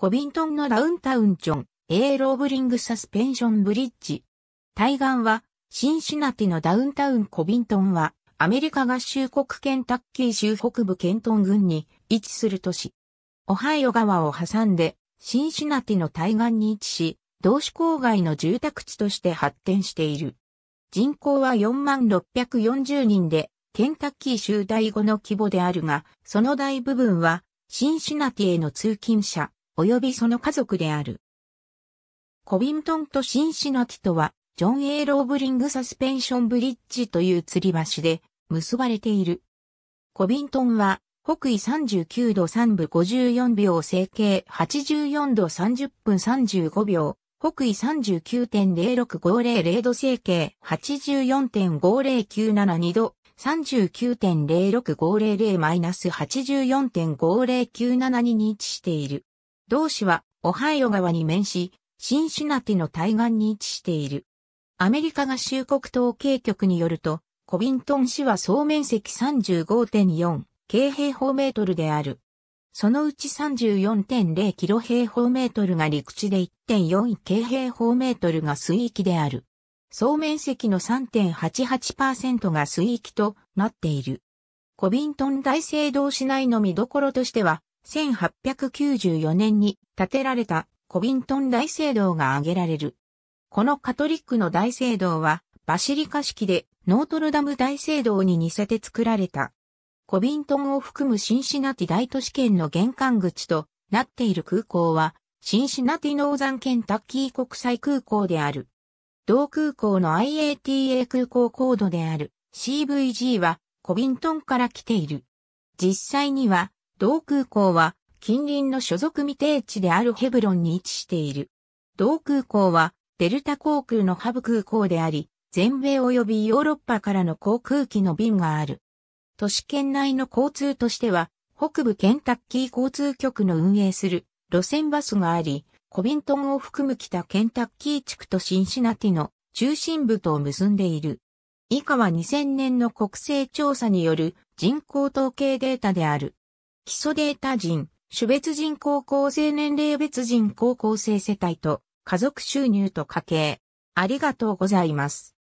コビントンのダウンタウンチョン、エーローブリングサスペンションブリッジ。対岸は、シンシナティのダウンタウンコビントンは、アメリカ合衆国ケンタッキー州北部ケントン郡に位置する都市。オハイオ川を挟んで、シンシナティの対岸に位置し、同市郊外の住宅地として発展している。人口は4640人で、ケンタッキー州第5の規模であるが、その大部分は、シンシナティへの通勤者、及びその家族である。コビントンとシンシナティとは、ジョン・エイ・ローブリング・サスペンション・ブリッジという吊り橋で結ばれている。コビントンは、北緯39度3分54秒整形84度30分35秒、北緯39.06500度整形84.50972度、39.06500-84.50972に位置している。同市は、オハイオ川に面し、シンシナティの対岸に位置している。アメリカ合衆国統計局によると、コビントン市は総面積35.4京平方メートルである。そのうち34.0キロ平方メートルが陸地で1.4京平方メートルが水域である。総面積の3.88%が水域となっている。コビントン大聖堂市内の見どころとしては、1894年に建てられたコビントン大聖堂が挙げられる。このカトリックの大聖堂は、バシリカ式でノートルダム大聖堂に似せて作られた。コビントンを含むシンシナティ大都市圏の玄関口となっている空港は、シンシナティノーザンケンタッキー国際空港である。同空港の IATA 空港コードである CVG はコビントンから来ている。実際には同空港は近隣の所属未定地であるヘブロンに位置している。同空港はデルタ航空のハブ空港であり、全米及びヨーロッパからの航空機の便がある。都市圏内の交通としては、北部ケンタッキー交通局の運営する路線バスがあり、コビントンを含む北ケンタッキー地区とシンシナティの中心部とを結んでいる。以下は2000年の国勢調査による人口統計データである。基礎データ人、種別人高校生年齢別人高校生世帯と家族収入と家計。ありがとうございます。